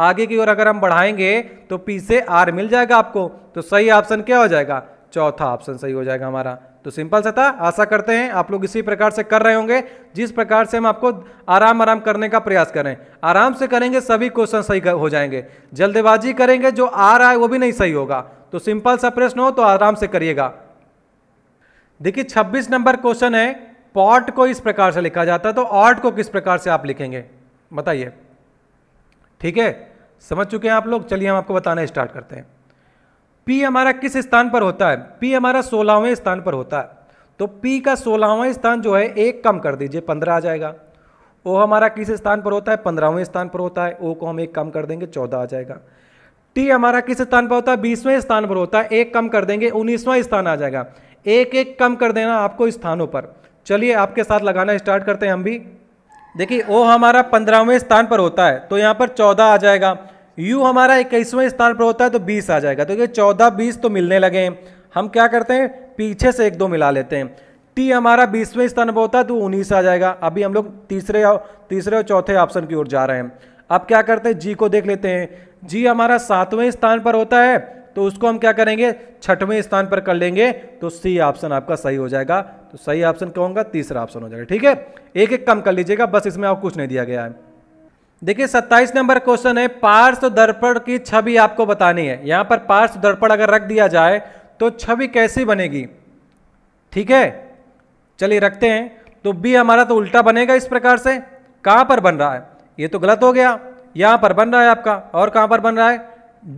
आगे की ओर अगर हम बढ़ाएंगे तो पी से आर मिल जाएगा आपको तो सही ऑप्शन क्या हो जाएगा चौथा ऑप्शन सही हो जाएगा हमारा तो सिंपल सा था आशा करते हैं आप लोग इसी प्रकार से कर रहे होंगे जिस प्रकार से हम आपको आराम आराम करने का प्रयास करें आराम से करेंगे सभी क्वेश्चन सही हो जाएंगे जल्दबाजी करेंगे जो आ रहा है वो भी नहीं सही होगा तो सिंपल सा प्रश्न हो तो आराम से करिएगा देखिए 26 नंबर क्वेश्चन है पॉट को इस प्रकार से लिखा जाता है तो ऑट को किस प्रकार से आप लिखेंगे बताइए ठीक है समझ चुके हैं आप लोग चलिए हम आपको बताना स्टार्ट करते हैं पी हमारा किस स्थान पर होता है पी हमारा सोलहवें स्थान पर होता है तो पी का सोलहवें स्थान जो है एक कम कर दीजिए पंद्रह आ जाएगा ओ हमारा किस स्थान पर होता है पंद्रहवें स्थान पर होता है ओ को हम एक कम कर देंगे चौदह आ जाएगा टी हमारा किस स्थान पर होता है बीसवें स्थान पर होता है एक कम कर देंगे उन्नीसवां स्थान आ जाएगा एक एक कम कर देना आपको स्थानों पर चलिए आपके साथ लगाना स्टार्ट करते हैं हम भी देखिए ओ हमारा पंद्रहवें स्थान पर होता है तो यहाँ पर चौदह आ जाएगा यू हमारा इक्कीसवें स्थान पर होता है तो बीस आ जाएगा तो ये चौदह बीस तो मिलने लगे हैं हम क्या करते हैं पीछे से एक दो मिला लेते हैं टी हमारा बीसवें स्थान पर होता है तो उन्नीस आ जाएगा अभी हम लोग तीसरे और तीसरे और चौथे ऑप्शन की ओर जा रहे हैं अब क्या करते हैं जी को देख लेते हैं जी हमारा सातवें स्थान पर होता है तो उसको हम क्या करेंगे छठवें स्थान पर कर लेंगे तो सी ऑप्शन आपका सही हो जाएगा तो सही ऑप्शन कहूँगा तीसरा ऑप्शन हो जाएगा ठीक है एक एक कम कर लीजिएगा बस इसमें और कुछ नहीं दिया गया है देखिए सत्ताईस नंबर क्वेश्चन है पार्श्व दर्पण की छवि आपको बतानी है यहां पर पार्श्व दर्पण अगर रख दिया जाए तो छवि कैसी बनेगी ठीक है चलिए रखते हैं तो बी हमारा तो उल्टा बनेगा इस प्रकार से कहां पर बन रहा है ये तो गलत हो गया यहां पर बन रहा है आपका और कहां पर बन रहा है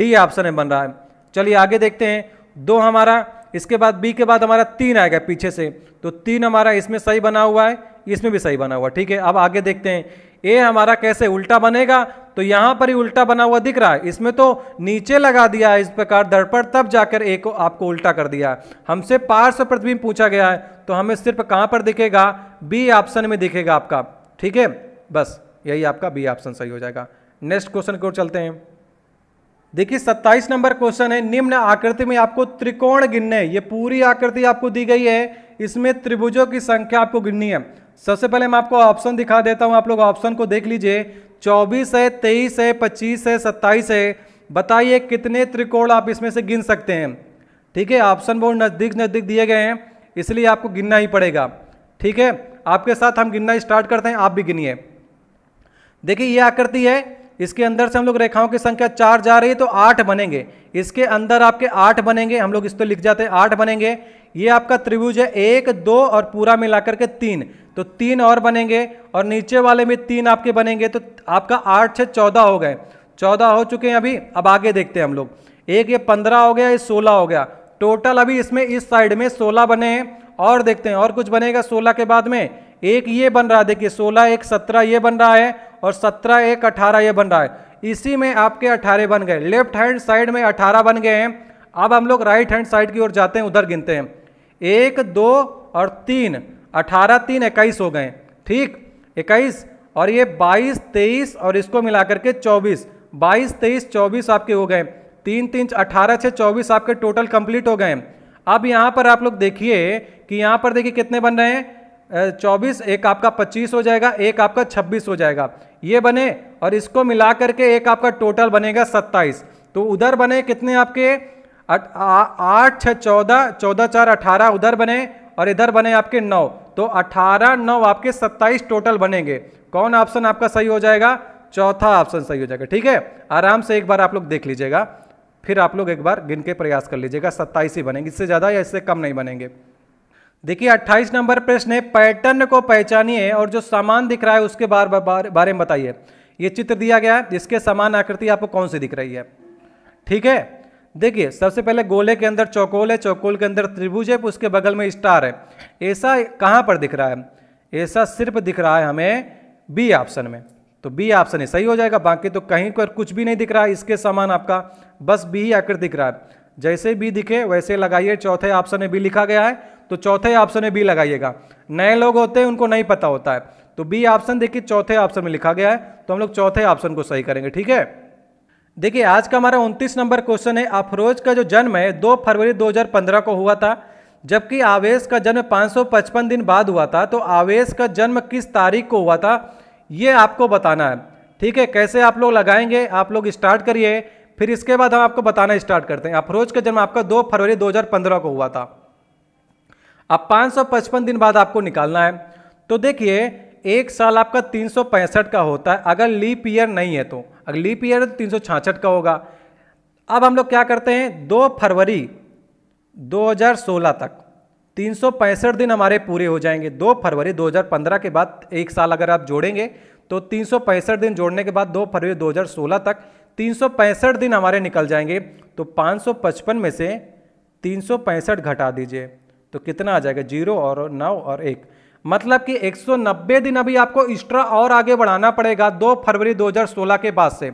डी ऑप्शन में बन रहा है चलिए आगे देखते हैं दो हमारा इसके बाद बी के बाद हमारा तीन आएगा पीछे से तो तीन हमारा इसमें सही बना हुआ है इसमें भी सही बना हुआ ठीक है अब आगे देखते हैं ए हमारा कैसे उल्टा बनेगा तो यहाँ पर ही उल्टा बना हुआ दिख रहा है इसमें तो नीचे लगा दिया इस प्रकार दर्पण तब जाकर ए को आपको उल्टा कर दिया हमसे पार्श्व प्रतिबिंब पूछा गया है तो हमें सिर्फ कहाँ पर दिखेगा बी ऑप्शन में दिखेगा आपका ठीक है बस यही आपका बी ऑप्शन सही हो जाएगा नेक्स्ट क्वेश्चन की ओर चलते हैं देखिए सत्ताईस नंबर क्वेश्चन है निम्न आकृति में आपको त्रिकोण गिनने ये पूरी आकृति आपको दी गई है इसमें त्रिभुजों की संख्या आपको गिननी है सबसे पहले मैं आपको ऑप्शन दिखा देता हूं आप लोग ऑप्शन को देख लीजिए चौबीस है तेईस है पच्चीस है सत्ताईस है बताइए कितने त्रिकोण आप इसमें से गिन सकते हैं ठीक है ऑप्शन बहुत नज़दीक नज़दीक दिए गए हैं इसलिए आपको गिनना ही पड़ेगा ठीक है आपके साथ हम गिनना स्टार्ट करते हैं आप भी गिनिए देखिए ये आकृति है इसके अंदर से हम लोग रेखाओं की संख्या चार जा रही है तो आठ बनेंगे इसके अंदर आपके आठ बनेंगे हम लोग इस तो लिख जाते हैं आठ बनेंगे ये आपका त्रिभुज है एक दो और पूरा मिलाकर के तीन तो तीन और बनेंगे और नीचे वाले में तीन आपके बनेंगे तो आपका आठ छः चौदह हो गए चौदह हो चुके हैं अभी अब आगे देखते हैं हम लोग एक ये पंद्रह हो गया ये सोलह हो गया टोटल अभी इसमें इस साइड में सोलह बने हैं और देखते हैं और कुछ बनेगा सोलह के बाद में एक ये बन रहा है देखिए सोलह एक सत्रह ये बन रहा है और सत्रह एक अठारह ये बन रहा है इसी में आपके अठारह बन गए लेफ्ट हैंड साइड में अठारह बन गए हैं अब हम लोग राइट हैंड साइड की ओर जाते हैं उधर गिनते हैं एक दो और तीन अठारह तीन इक्कीस हो गए ठीक इक्कीस और ये बाईस तेईस और इसको मिला करके चौबीस बाईस तेईस चौबीस आपके हो गए तीन तीन अठारह छः चौबीस आपके टोटल कंप्लीट हो गए अब यहाँ पर आप लोग देखिए कि यहाँ पर देखिए कितने बन रहे हैं चौबीस एक आपका पच्चीस हो जाएगा एक आपका छब्बीस हो जाएगा ये बने और इसको मिला करके एक आपका टोटल बनेगा सत्ताईस तो उधर बने कितने आपके आठ छः चौदह चौदह चार अठारह उधर बने और इधर बने आपके नौ तो 18 नौ आपके 27 टोटल बनेंगे कौन ऑप्शन आपका सही हो जाएगा चौथा ऑप्शन सही हो जाएगा ठीक है आराम से एक बार आप लोग देख लीजिएगा फिर आप लोग एक बार गिन के प्रयास कर लीजिएगा सत्ताईस ही बनेंगे इससे ज़्यादा या इससे कम नहीं बनेंगे देखिए 28 नंबर प्रश्न है पैटर्न को पहचानिए और जो सामान दिख रहा है उसके बार, बार बारे में बताइए ये चित्र दिया गया है जिसके समान आकृति आपको कौन सी दिख रही है ठीक है देखिए सबसे पहले गोले के अंदर चौकोल है चौकोल के अंदर त्रिभुज है उसके बगल में स्टार है ऐसा कहाँ पर दिख रहा है ऐसा सिर्फ दिख रहा है हमें बी ऑप्शन में तो बी ऑप्शन ही सही हो जाएगा बाकी तो कहीं पर कुछ भी नहीं दिख रहा है इसके समान आपका बस बी ही आकर दिख रहा है जैसे बी दिखे वैसे लगाइए चौथे ऑप्शन में बी लिखा गया है तो चौथे ऑप्शन में बी लगाइएगा नए लोग होते हैं उनको नहीं पता होता है तो बी ऑप्शन देखिए चौथे ऑप्शन में लिखा गया है तो हम लोग चौथे ऑप्शन को सही करेंगे ठीक है देखिए आज का हमारा उनतीस नंबर क्वेश्चन है अफरोज का जो जन्म है दो फरवरी 2015 को हुआ था जबकि आवेश का जन्म 555 दिन बाद हुआ था तो आवेश का जन्म किस तारीख को हुआ था ये आपको बताना है ठीक है कैसे आप लोग लगाएंगे आप लोग स्टार्ट करिए फिर इसके बाद हम आपको बताना स्टार्ट करते हैं अफरोज का जन्म आपका दो फरवरी 2015 को हुआ था अब 555 दिन बाद आपको निकालना है तो देखिए एक साल आपका तीन का होता है अगर लीप ईयर नहीं है तो अगली ईयर तीन सौ का होगा अब हम लोग क्या करते हैं दो फरवरी 2016 तक तीन दिन हमारे पूरे हो जाएंगे दो फरवरी 2015 के बाद एक साल अगर आप जोड़ेंगे तो तीन दिन जोड़ने के बाद दो फरवरी 2016 तक तीन दिन हमारे निकल जाएंगे तो 555 में से तीन घटा दीजिए तो कितना आ जाएगा जीरो और नौ और एक मतलब कि 190 दिन अभी आपको एक्स्ट्रा और आगे बढ़ाना पड़ेगा 2 फरवरी 2016 के बाद से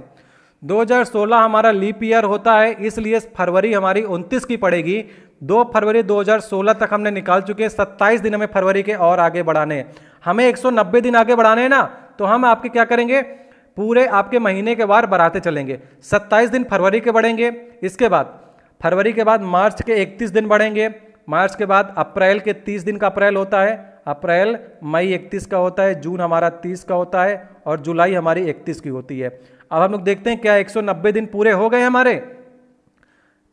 2016 हमारा लीप ईयर होता है इसलिए फरवरी हमारी 29 की पड़ेगी 2 फरवरी 2016 तक हमने निकाल चुके हैं सत्ताईस दिन हमें फरवरी के और आगे बढ़ाने हमें 190 दिन आगे बढ़ाने हैं ना तो हम आपके क्या करेंगे पूरे आपके महीने के बार बढ़ाते चलेंगे 27 दिन फरवरी के बढ़ेंगे इसके बाद फरवरी के बाद मार्च के 31 दिन बढ़ेंगे मार्च के बाद अप्रैल के 30 दिन का अप्रैल होता है अप्रैल मई इकतीस का होता है जून हमारा तीस का होता है और जुलाई हमारी इकतीस की होती है अब हम लोग देखते हैं क्या 190 दिन पूरे हो गए हमारे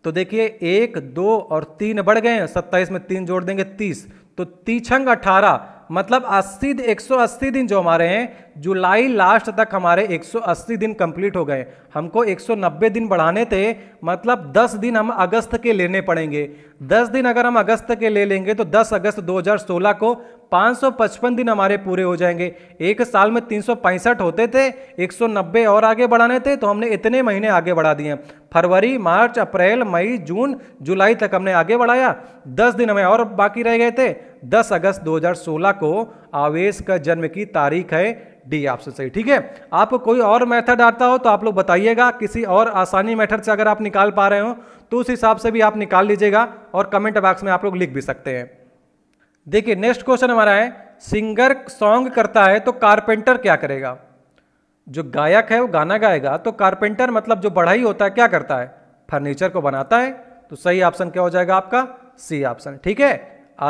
तो देखिए एक दो और तीन बढ़ गए हैं सत्ताईस में तीन जोड़ देंगे तीस तो तीछंग अठारह मतलब अस्सी एक सौ अस्सी दिन जो हमारे हैं जुलाई लास्ट तक हमारे 180 दिन कंप्लीट हो गए हमको 190 दिन बढ़ाने थे मतलब 10 दिन हम अगस्त के लेने पड़ेंगे 10 दिन अगर हम अगस्त के ले लेंगे तो 10 अगस्त 2016 को 555 दिन हमारे पूरे हो जाएंगे एक साल में तीन होते थे 190 और आगे बढ़ाने थे तो हमने इतने महीने आगे बढ़ा दिए फरवरी मार्च अप्रैल मई जून जुलाई तक हमने आगे बढ़ाया 10 दिन हमें और बाकी रह गए थे 10 अगस्त 2016 को आवेश का जन्म की तारीख है डी ऑप्शन सही ठीक है आपको कोई और मेथड आता हो तो आप लोग बताइएगा किसी और आसानी मेथड से अगर आप निकाल पा रहे हो तो उस हिसाब से भी आप निकाल लीजिएगा और कमेंट बॉक्स में आप लोग लिख भी सकते हैं देखिए नेक्स्ट क्वेश्चन हमारा है सिंगर सॉन्ग करता है तो कारपेंटर क्या करेगा जो गायक है वो गाना गाएगा तो कारपेंटर मतलब जो बढ़ाई होता है क्या करता है फर्नीचर को बनाता है तो सही ऑप्शन क्या हो जाएगा आपका सी ऑप्शन ठीक है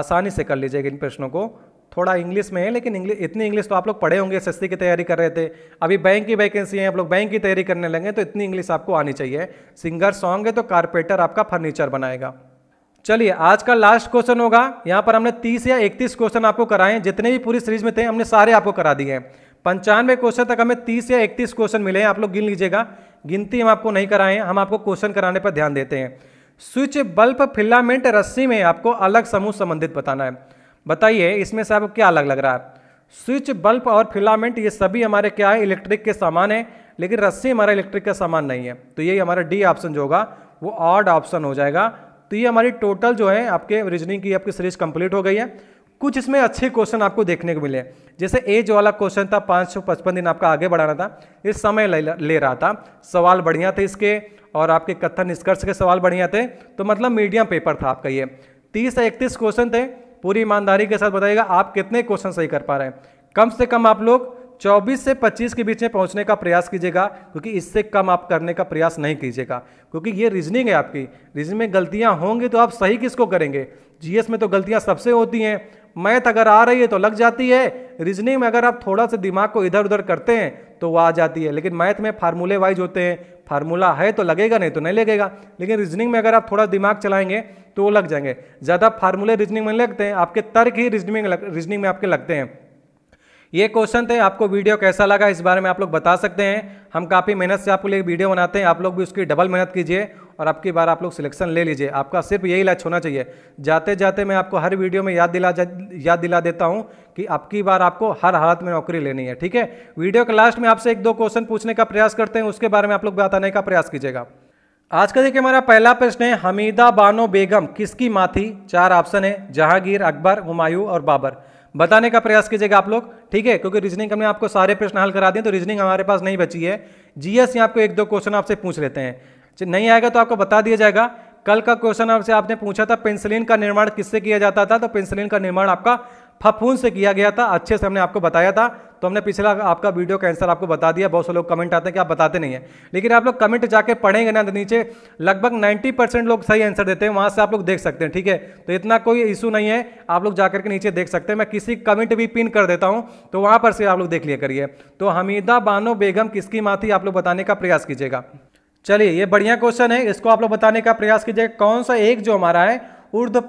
आसानी से कर लीजिएगा इन प्रश्नों को थोड़ा इंग्लिश में है लेकिन इंग्लिश इतनी इंग्लिश तो आप लोग पढ़े होंगे एस की तैयारी कर रहे थे अभी बैंक की वैकेंसी है आप लोग बैंक की तैयारी करने लगे तो इतनी इंग्लिश आपको आनी चाहिए सिंगर सॉन्ग है तो कारपेटर आपका फर्नीचर बनाएगा चलिए आज का लास्ट क्वेश्चन होगा यहाँ पर हमने 30 या 31 क्वेश्चन आपको कराए जितने भी पूरी सीरीज में थे हमने सारे आपको करा दिए हैं पंचानवे क्वेश्चन तक हमें 30 या 31 क्वेश्चन मिले हैं आप लोग गिन लीजिएगा गिनती हम आपको नहीं कराएं हम आपको क्वेश्चन कराने पर ध्यान देते हैं स्विच बल्ब फिलामेंट रस्सी में आपको अलग समूह संबंधित बताना है बताइए इसमें से आपको क्या अलग लग रहा है स्विच बल्ब और फिलामेंट ये सभी हमारे क्या है इलेक्ट्रिक के सामान है लेकिन रस्सी हमारा इलेक्ट्रिक का सामान नहीं है तो यही हमारा डी ऑप्शन जो होगा वो ऑड ऑप्शन हो जाएगा तो ये हमारी टोटल जो है आपके रीजनिंग की आपकी सीरीज कंप्लीट हो गई है कुछ इसमें अच्छे क्वेश्चन आपको देखने को मिले जैसे एज वाला क्वेश्चन था पाँच सौ पचपन दिन आपका आगे बढ़ाना था ये समय ले रहा था सवाल बढ़िया थे इसके और आपके कथन निष्कर्ष के सवाल बढ़िया थे तो मतलब मीडियम पेपर था आपका ये तीस से इकतीस क्वेश्चन थे पूरी ईमानदारी के साथ बताइएगा आप कितने क्वेश्चन सही कर पा रहे हैं कम से कम आप लोग 24 से 25 के बीच में पहुंचने का प्रयास कीजिएगा क्योंकि इससे कम आप करने का प्रयास नहीं कीजिएगा क्योंकि ये रीजनिंग है आपकी रीजनिंग में गलतियां होंगी तो आप सही किसको करेंगे जीएस में तो गलतियां सबसे होती हैं मैथ अगर आ रही है तो लग जाती है रीजनिंग में अगर आप थोड़ा सा दिमाग को इधर उधर करते हैं तो वो आ जाती है लेकिन मैथ में फार्मूले वाइज होते हैं फार्मूला है तो लगेगा नहीं तो नहीं लगेगा लेकिन रीजनिंग में अगर आप थोड़ा दिमाग चलाएंगे तो वो लग जाएंगे ज़्यादा फार्मूले रीजनिंग में लगते हैं आपके तर्क ही रीजनिंग रीजनिंग में आपके लगते हैं ये क्वेश्चन थे आपको वीडियो कैसा लगा इस बारे में आप लोग बता सकते हैं हम काफ़ी मेहनत से आपको लिए वीडियो बनाते हैं आप लोग भी उसकी डबल मेहनत कीजिए और आपकी बार आप लोग सिलेक्शन ले लीजिए आपका सिर्फ यही लक्ष्य होना चाहिए जाते जाते मैं आपको हर वीडियो में याद दिला याद दिला देता हूँ कि आपकी बार आपको हर हालत में नौकरी लेनी है ठीक है वीडियो के लास्ट में आपसे एक दो क्वेश्चन पूछने का प्रयास करते हैं उसके बारे में आप लोग बताने का प्रयास कीजिएगा आज का देखिए हमारा पहला प्रश्न है हमीदा बानो बेगम किसकी माँ थी चार ऑप्शन है जहांगीर अकबर हुमायूं और बाबर बताने का प्रयास कीजिएगा आप लोग ठीक है क्योंकि रीजनिंग हमने आपको सारे प्रश्न हल करा दिए तो रीजनिंग हमारे पास नहीं बची है जीएस आपको एक दो क्वेश्चन आपसे पूछ लेते हैं नहीं आएगा तो आपको बता दिया जाएगा कल का क्वेश्चन आपसे आपने पूछा था पेंसिलिन का निर्माण किससे किया जाता था तो पेंसिलिन का निर्माण आपका फफून से किया गया था अच्छे से हमने आपको बताया था तो हमने पिछला आपका वीडियो का आंसर आपको बता दिया बहुत से लोग कमेंट आते हैं कि आप बताते नहीं है लेकिन आप लोग कमेंट जाके पढ़ेंगे ना तो नीचे लगभग नाइन्टी परसेंट लोग सही आंसर देते हैं वहाँ से आप लोग देख सकते हैं ठीक है तो इतना कोई इशू नहीं है आप लोग जाकर के नीचे देख सकते हैं मैं किसी कमेंट भी पिन कर देता हूँ तो वहाँ पर से आप लोग देख लिया करिए तो हमीदा बानो बेगम किसकी माँ थी आप लोग बताने का प्रयास कीजिएगा चलिए ये बढ़िया क्वेश्चन है इसको आप लोग बताने का प्रयास कीजिएगा कौन सा एक जो हमारा है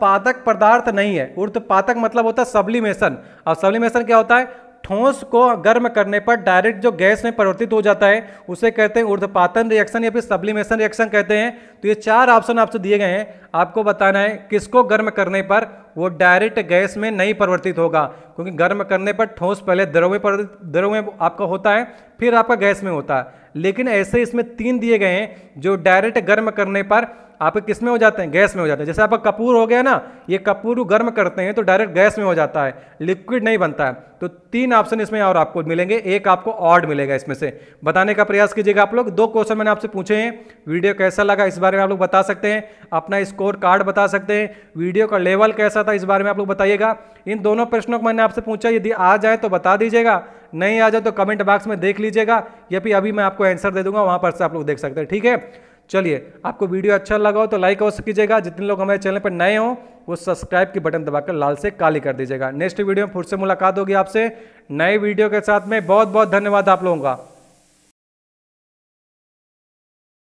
पादक पदार्थ नहीं है ऊर्ध्वपातक मतलब होता है सब्लिमेशन और सब्लिमेशन क्या होता है ठोस को गर्म करने पर डायरेक्ट जो गैस में परिवर्तित हो जाता है उसे कहते हैं ऊर्धपातन रिएक्शन या फिर सब्लिमेशन रिएक्शन कहते हैं तो ये चार ऑप्शन आपसे दिए गए हैं आपको बताना है किसको गर्म करने पर वो डायरेक्ट गैस में नहीं परिवर्तित होगा क्योंकि गर्म करने पर ठोस पहले द्रव में परिवर्तित द्रव में आपका होता है फिर आपका गैस में होता है लेकिन ऐसे इसमें तीन दिए गए हैं जो डायरेक्ट गर्म करने पर आपके किस में हो जाते हैं गैस में हो जाते हैं जैसे आपका कपूर हो गया ना ये कपूर गर्म करते हैं तो डायरेक्ट गैस में हो जाता है लिक्विड नहीं बनता है तो तीन ऑप्शन इसमें और आपको मिलेंगे एक आपको ऑड मिलेगा इसमें से बताने का प्रयास कीजिएगा आप लोग दो क्वेश्चन मैंने आपसे पूछे हैं वीडियो कैसा लगा इस बारे में आप लोग बता सकते हैं अपना स्कोर कार्ड बता सकते हैं वीडियो का लेवल कैसा था इस बारे में आप लोग बताइएगा इन दोनों प्रश्नों को मैंने आपसे पूछा यदि आ जाए तो बता दीजिएगा नहीं आ जाए तो कमेंट बॉक्स में देख लीजिएगा या फिर अभी मैं आपको आंसर दे दूंगा वहां पर से आप लोग देख सकते हैं ठीक है चलिए आपको वीडियो अच्छा लगा हो तो लाइक अवश्य कीजिएगा जितने लोग हमारे चैनल पर नए हो वो सब्सक्राइब की बटन दबाकर लाल से काली कर दीजिएगा नेक्स्ट वीडियो में फिर से मुलाकात होगी आपसे नए वीडियो के साथ में बहुत बहुत धन्यवाद आप लोगों का